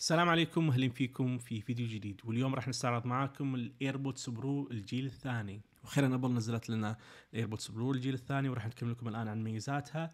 السلام عليكم اهلا فيكم في فيديو جديد واليوم راح نستعرض معاكم الايربودز برو الجيل الثاني واخيرا ابل نزلت لنا الايربودز برو الجيل الثاني وراح نتكلم لكم الان عن ميزاتها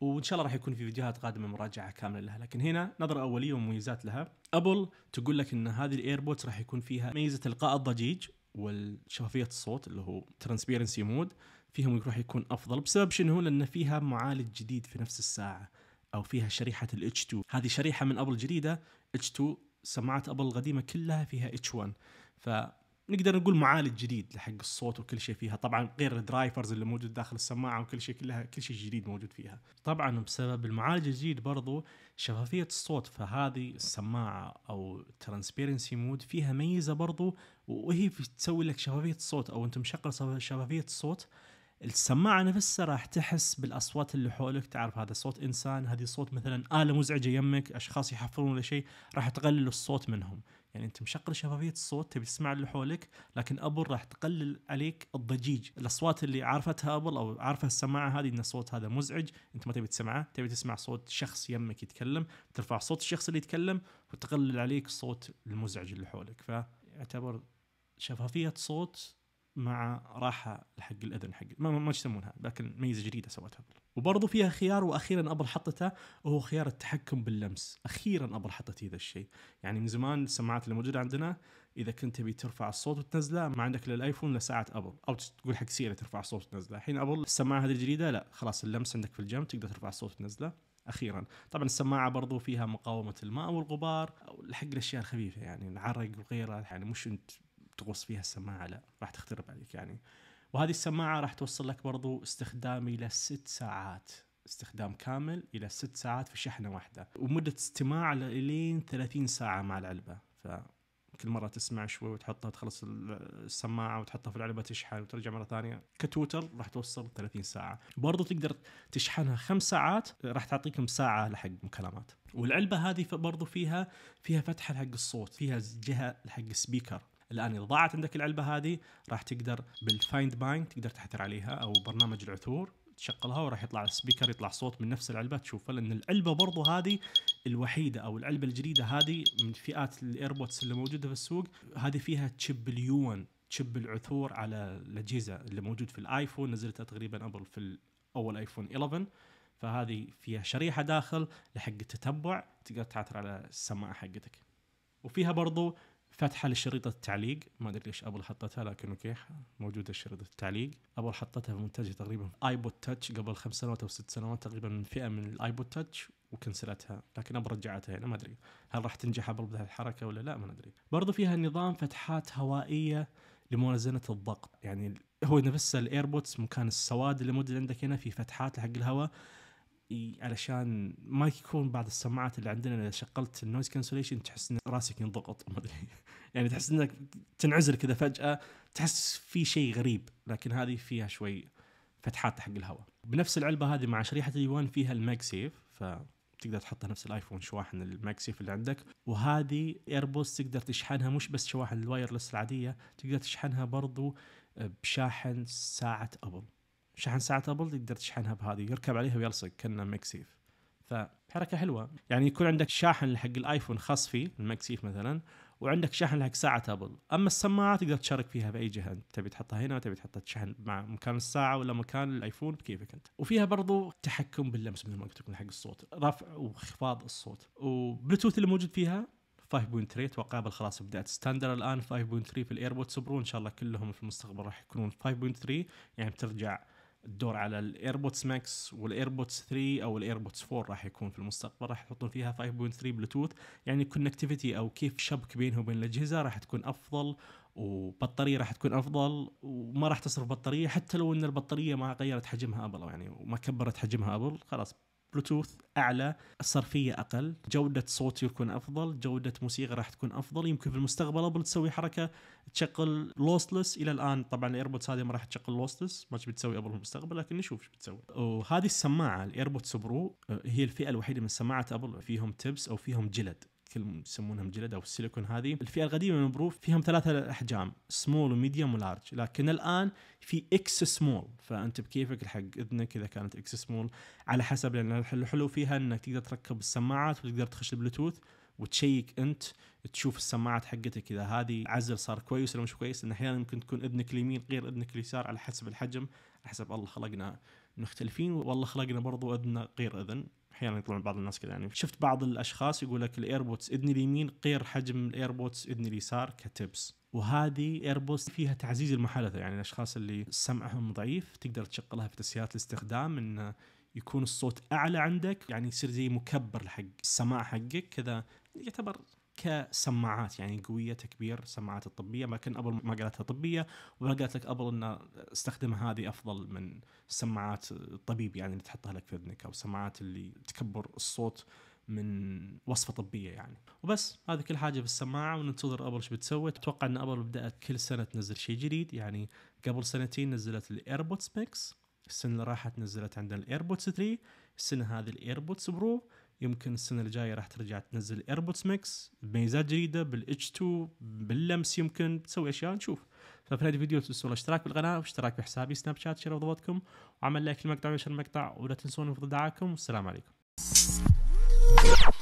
وان شاء الله راح يكون في فيديوهات قادمه مراجعه كامله لها لكن هنا نظره اوليه ومميزات لها ابل تقول لك ان هذه الايربودز راح يكون فيها ميزه القاء الضجيج والشفافيه الصوت اللي هو ترانسبيرنسي مود فيهم راح يكون افضل بسبب شنو لان فيها معالج جديد في نفس الساعه او فيها شريحه الاتش 2 هذه شريحه من ابل جديده اتش 2 سماعات ابل القديمه كلها فيها اتش 1 فنقدر نقول معالج جديد لحق الصوت وكل شيء فيها طبعا غير الدرايفرز اللي موجود داخل السماعه وكل شيء كلها كل شيء جديد موجود فيها طبعا بسبب المعالج الجديد برضو شفافيه الصوت فهذه السماعه او ترانسبيرنسي مود فيها ميزه برضو وهي تسوي لك شفافيه الصوت او انت مشغل شفافيه الصوت السماعه نفسها راح تحس بالاصوات اللي حولك تعرف هذا صوت انسان هذه صوت مثلا اله مزعجه يمك اشخاص يحفرون ولا شيء راح تقلل الصوت منهم يعني انت مشغل شفافيه الصوت تبي تسمع اللي حولك لكن ابل راح تقلل عليك الضجيج الاصوات اللي عرفتها ابل او عارفه السماعه هذه ان الصوت هذا مزعج انت ما تبي تسمعه تبي تسمع صوت شخص يمك يتكلم ترفع صوت الشخص اللي يتكلم وتقلل عليك الصوت المزعج اللي حولك فيعتبر شفافيه صوت مع راحه لحق الاذن حق ما ما يسمونها لكن ميزه جديده سوتها وبرضو فيها خيار واخيرا ابل حطته وهو خيار التحكم باللمس اخيرا ابل حطت هذا الشيء يعني من زمان السماعات اللي موجوده عندنا اذا كنت تبي ترفع الصوت وتنزله ما عندك للايفون الا ساعه ابل او تقول حق سيري ترفع الصوت وتنزله الحين ابل السماعه هذه الجديده لا خلاص اللمس عندك في الجنب تقدر ترفع الصوت وتنزله اخيرا طبعا السماعه برضو فيها مقاومه الماء والغبار حق الاشياء الخفيفه يعني العرق وغيره يعني مش انت تغوص فيها السماعه لا راح تخترب عليك يعني وهذه السماعه راح توصل لك برضو استخدام الى ست ساعات استخدام كامل الى ست ساعات في شحنه واحده ومده استماع لين 30 ساعه مع العلبه ف كل مره تسمع شوي وتحطها تخلص السماعه وتحطها في العلبه تشحن وترجع مره ثانيه كتوتر راح توصل 30 ساعه برضو تقدر تشحنها خمس ساعات راح تعطيكم ساعه لحق مكالمات والعلبه هذه برضو فيها فيها فتحه حق الصوت فيها جهه حق سبيكر الان اذا ضاعت عندك العلبه هذه راح تقدر بالفايند باين تقدر تعثر عليها او برنامج العثور تشغلها وراح يطلع السبيكر يطلع صوت من نفس العلبه تشوفه لان العلبه برضو هذه الوحيده او العلبه الجديده هذه من فئات الايربودز اللي موجوده في السوق هذه فيها تشيب اليون تشيب العثور على الاجهزه اللي موجود في الايفون نزلتها تقريبا قبل في اول ايفون 11 فهذه فيها شريحه داخل لحق التتبع تقدر تعثر على السماعه حقتك وفيها برضو فاتحه لشريطه التعليق ما ادري ليش ابل حطتها لكن اوكي موجوده شريطه التعليق ابل حطتها في منتجها تقريبا ايبود تاتش قبل خمس سنوات او ست سنوات تقريبا من فئه من الايبود تاتش وكنسلتها لكن ابل رجعتها هنا ما ادري هل راح تنجح ابل بهذه الحركه ولا لا ما ادري برضو فيها نظام فتحات هوائيه لموازنه الضغط يعني هو نفسه الايربودز مكان السواد اللي موجود عندك هنا في فتحات حق الهواء علشان ما يكون بعض السماعات اللي عندنا اذا شغلت النويز كانسليشن تحس ان راسك ينضغط ما ادري يعني تحس انك تنعزل كذا فجاه تحس في شيء غريب لكن هذه فيها شوي فتحات حق الهواء بنفس العلبه هذه مع شريحه اليوان فيها الماك سيف فتقدر تحطها نفس الايفون شواحن الماكسيف سيف اللي عندك وهذه ايربوس تقدر تشحنها مش بس شواحن الوايرلس العاديه تقدر تشحنها برضو بشاحن ساعه ابل شحن ساعه ابل تقدر تشحنها بهذه يركب عليها ويلصق كانه مكسيف فحركه حلوه يعني يكون عندك شاحن حق الايفون خاص فيه المكسيف مثلا وعندك شاحن حق ساعه ابل اما السماعه تقدر تشارك فيها باي جهه انت تبي تحطها هنا تبي تحطها تشحن مع مكان الساعه ولا مكان الايفون بكيفك انت وفيها برضو تحكم باللمس مثل ما قلت لكم حق الصوت رفع وخفاض الصوت وبلوتوث اللي موجود فيها 5.3 اتوقع خلاص بدات ستاندر الان 5.3 في الايربودز برو ان شاء الله كلهم في المستقبل راح يكونون 5.3 يعني بترجع الدور على الايربودز ماكس والايربودز 3 او الايربودز 4 راح يكون في المستقبل راح يحطون فيها 5.3 بلوتوث يعني الكونكتيفيتي او كيف شبك بينه وبين الاجهزه راح تكون افضل وبطاريه راح تكون افضل وما راح تصرف بطاريه حتى لو ان البطاريه ما غيرت حجمها ابل يعني وما كبرت حجمها ابل خلاص بلوتوث اعلى الصرفيه اقل جوده صوت يكون افضل جوده موسيقى راح تكون افضل يمكن في المستقبل ابل تسوي حركه تشغل لوسلس الى الان طبعا الايربودز هذه ما راح تشغل لوسلس ما بتسوي ابل في المستقبل لكن نشوف ايش بتسوي وهذه السماعه الايربودز آه، برو هي الفئه الوحيده من سماعات ابل فيهم تبس او فيهم جلد يسمونها مجلد او السيليكون هذه الفئه القديمه من البروف فيهم ثلاثه احجام سمول وميديوم ولارج لكن الان في اكس سمول فانت بكيفك الحق اذنك اذا كانت اكس سمول على حسب لان الحلو فيها انك تقدر تركب السماعات وتقدر تخش البلوتوث وتشيك انت تشوف السماعات حقتك اذا هذه عزل صار كويس ولا مش كويس لان احيانا ممكن تكون اذنك اليمين غير اذنك اليسار على حسب الحجم على حسب الله خلقنا مختلفين والله خلقنا برضو اذن غير اذن احيانا يطلعون بعض الناس كذا يعني شفت بعض الاشخاص يقول لك الايربوتس اذني اليمين غير حجم الايربوتس اذني اليسار كتبس وهذه ايربوتس فيها تعزيز المحادثه يعني الاشخاص اللي سمعهم ضعيف تقدر تشغلها في تسهيلات الاستخدام ان يكون الصوت اعلى عندك يعني يصير زي مكبر حق السماع حقك كذا يعتبر كسماعات يعني قويه تكبير سماعات الطبيه ما كان ابل ما قالتها طبيه ولا قالت لك ابل ان استخدم هذه افضل من السماعات الطبيب يعني اللي تحطها لك في اذنك او السماعات اللي تكبر الصوت من وصفه طبيه يعني وبس هذه كل حاجه في السماعه وننتظر ابل شو بتسوي اتوقع ان ابل بدات كل سنه تنزل شيء جديد يعني قبل سنتين نزلت الايربودز ميكس السنه اللي راحت نزلت عندنا الايربودز 3 السنه هذه الايربودز برو يمكن السنه الجايه راح ترجع تنزل ايربودز ميكس بميزات جديده بالاتش 2 باللمس يمكن تسوي اشياء نشوف ففي هذا الفيديو تنسوا الاشتراك بالقناه واشتراك بحسابي سناب شات شير ضغطكم وعمل لايك للمقطع وشير المقطع ولا تنسون في دعاكم والسلام عليكم